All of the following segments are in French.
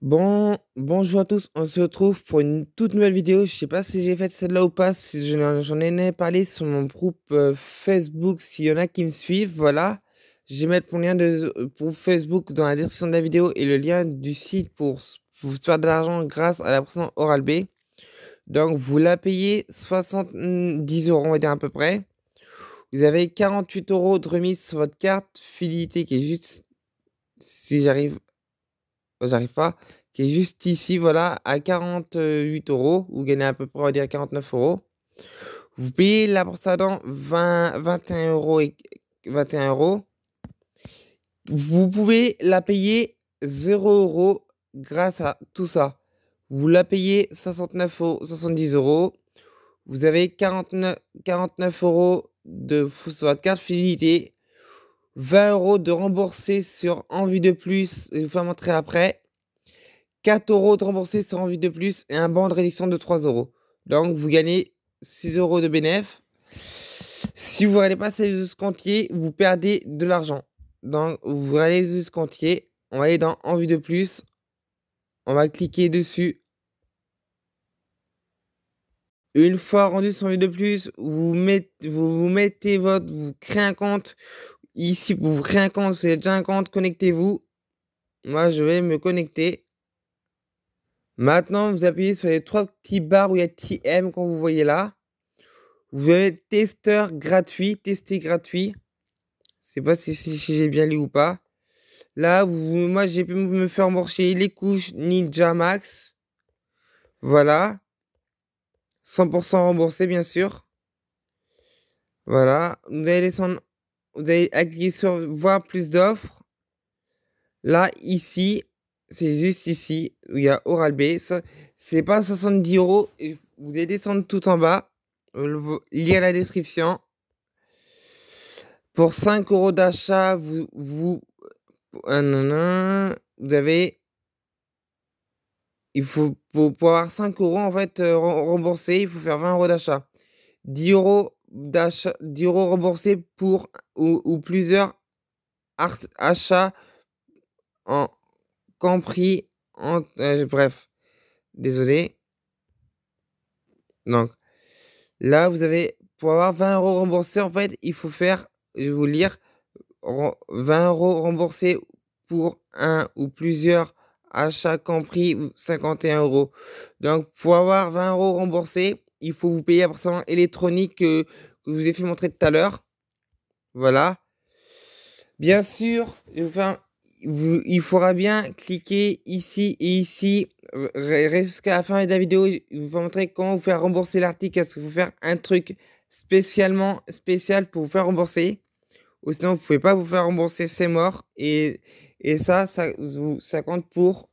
Bon, bonjour à tous, on se retrouve pour une toute nouvelle vidéo. Je sais pas si j'ai fait celle-là ou pas, si j'en ai parlé sur mon groupe euh, Facebook, s'il y en a qui me suivent, voilà. Je vais mettre mon lien de, pour Facebook dans la description de la vidéo et le lien du site pour, vous faire de l'argent grâce à la pression Oral B. Donc vous la payez 70 euros, on va dire à peu près. Vous avez 48 euros de remise sur votre carte fidélité qui est juste, si j'arrive j'arrive pas, qui est juste ici, voilà, à 48 euros. Vous gagnez à peu près, on dire 49 euros. Vous payez la brosse à dents 20, 21 euros et 21 euros. Vous pouvez la payer 0 euros grâce à tout ça. Vous la payez 69 euros, 70 euros. Vous avez 49, 49 euros de votre carte fidélité 20 euros de remboursé sur envie de plus, euh, je vous montrer après. 4 euros de remboursé sur envie de plus et un banc de réduction de 3 euros. Donc vous gagnez 6 euros de bénéfice. Si vous regardez pas ce comptiers, vous perdez de l'argent. Donc vous sur ce comptier. on va aller dans envie de plus, on va cliquer dessus. Une fois rendu sur envie de plus, vous mettez votre, vous créez un compte, Ici, pour rien un compte, vous déjà un compte, connectez-vous. Moi, je vais me connecter. Maintenant, vous appuyez sur les trois petits barres où il y a TM quand vous voyez là. Vous avez testeur gratuit, tester gratuit. Je sais pas si, j'ai bien lu ou pas. Là, moi, j'ai pu me faire morcher les couches Ninja Max. Voilà. 100% remboursé, bien sûr. Voilà. Vous allez descendre vous allez cliquer sur voir plus d'offres. Là, ici, c'est juste ici où il y a Oral B. C'est pas 70 euros. Vous allez descendre tout en bas. à euh, la description. Pour 5 euros d'achat, vous, vous, euh, vous avez. Il faut, pour, pour avoir 5 euros en fait euh, remboursé, il faut faire 20 euros d'achat. 10 euros d'euros remboursés pour ou, plusieurs achats en compris en euh, bref désolé donc là vous avez pour avoir 20 euros remboursés en fait il faut faire je vous lire 20 euros remboursés pour un ou plusieurs achats compris 51 euros donc pour avoir 20 euros remboursés il faut vous payer à électronique que, je vous ai fait montrer tout à l'heure. Voilà. Bien sûr, enfin, vous, il faudra bien cliquer ici et ici. Restez jusqu'à la fin de la vidéo. Je vais vous montrer comment vous faire rembourser l'article. Est-ce que vous faire un truc spécialement spécial pour vous faire rembourser Ou sinon, vous ne pouvez pas vous faire rembourser, c'est mort. Et, ça, ça, ça compte pour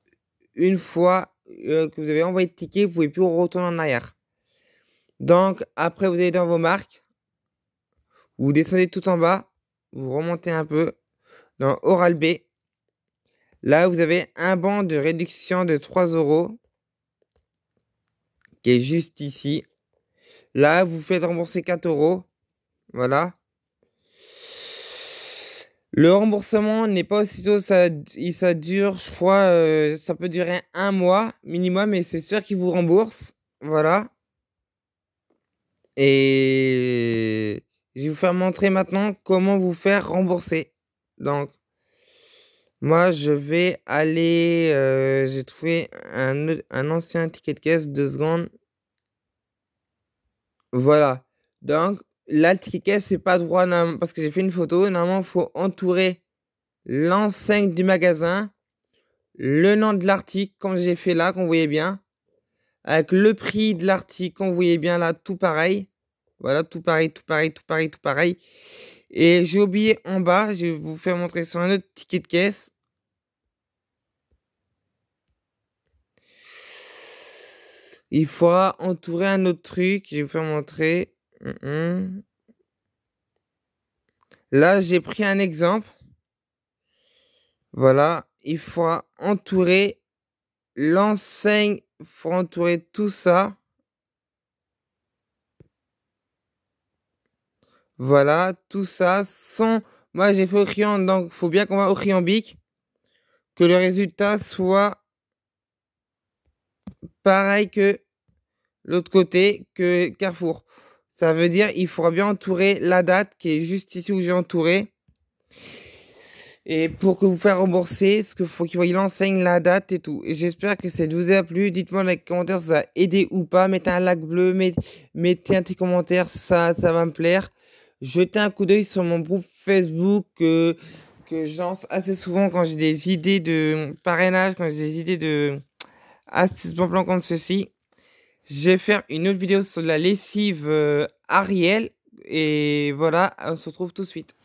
une fois euh, que vous avez envoyé le ticket, vous pouvez plus retourner en arrière. Donc, après, vous allez dans vos marques. Vous descendez tout en bas. Vous remontez un peu dans Oral B. Là, vous avez un banc de réduction de 3 euros qui est juste ici. Là, vous faites rembourser 4 euros. Voilà. Le remboursement n'est pas aussitôt, ça, ça dure, je crois, euh, ça peut durer un mois minimum, mais c'est sûr qu'il vous rembourse. Voilà. Et je vais vous faire montrer maintenant comment vous faire rembourser. Donc, moi, je vais aller. Euh, j'ai trouvé un, ancien ticket de caisse, deux secondes. Voilà. Donc, là, ticket de caisse, c'est pas droit parce que j'ai fait une photo. Normalement, il faut entourer l'enseigne du magasin, le nom de l'article, comme j'ai fait là, qu'on voyait bien avec le prix de l'article. Vous voyez bien là, tout pareil. Voilà, tout pareil, tout pareil, tout pareil, tout pareil. Et j'ai oublié en bas, je vais vous faire montrer sur un autre ticket de caisse. Il faudra entourer un autre truc. Je vais vous faire montrer. Là, j'ai pris un exemple. Voilà, il faudra entourer l'enseigne faut entourer tout ça. Voilà, tout ça sans. Moi, j'ai fait Orion, donc faut bien qu'on va au criambique Que le résultat soit pareil que l'autre côté, que Carrefour. Ça veut dire il faudra bien entourer la date qui est juste ici où j'ai entouré. Et pour que vous faire rembourser, ce qu'il faut qu'il il l'enseigne, la date et tout. Et j'espère que ça vous a plu. Dites-moi dans les commentaires si ça a aidé ou pas. Mettez un like bleu, mettez, un petit commentaire, ça, ça va me plaire. Jetez un coup d'œil sur mon groupe Facebook euh, que j'ance assez souvent quand j'ai des idées de parrainage, quand j'ai des idées de astuces bon plan contre ceci. Je vais faire une autre vidéo sur la lessive euh, Ariel. Et voilà, on se retrouve tout de suite.